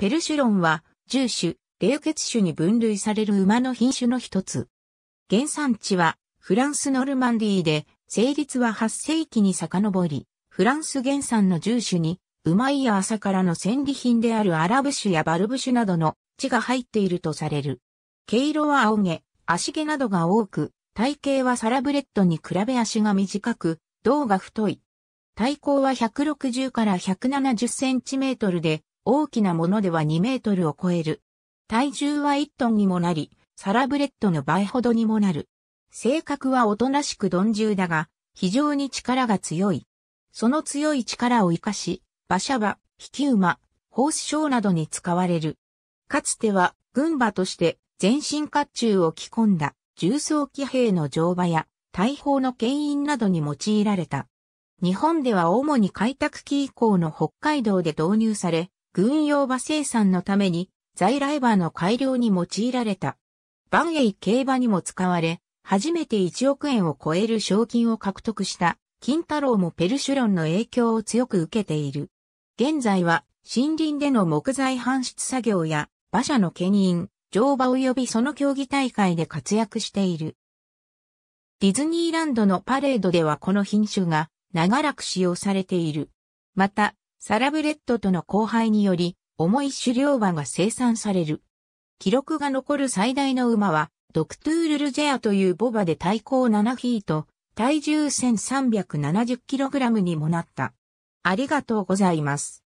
ペルシュロンは、重種、冷血種に分類される馬の品種の一つ。原産地は、フランスノルマンディーで、成立は8世紀に遡り、フランス原産の重種に、馬いや朝からの戦利品であるアラブ種やバルブ種などの地が入っているとされる。毛色は青毛、足毛などが多く、体型はサラブレッドに比べ足が短く、胴が太い。体高は160から170センチメートルで、大きなものでは2メートルを超える。体重は1トンにもなり、サラブレッドの倍ほどにもなる。性格はおとなしく鈍重だが、非常に力が強い。その強い力を活かし、馬車馬、引き馬、ホースショーなどに使われる。かつては、軍馬として全身甲冑を着込んだ重装騎兵の乗馬や大砲の牽引などに用いられた。日本では主に開拓期以降の北海道で導入され、軍用馬生産のために在来馬の改良に用いられた。バンエイ競馬にも使われ、初めて1億円を超える賞金を獲得した金太郎もペルシュロンの影響を強く受けている。現在は森林での木材搬出作業や馬車の牽引、乗馬及びその競技大会で活躍している。ディズニーランドのパレードではこの品種が長らく使用されている。また、サラブレッドとの交配により、重い狩猟馬が生産される。記録が残る最大の馬は、ドクトゥールルジェアというボバで体高7フィート、体重1 3 7 0ラムにもなった。ありがとうございます。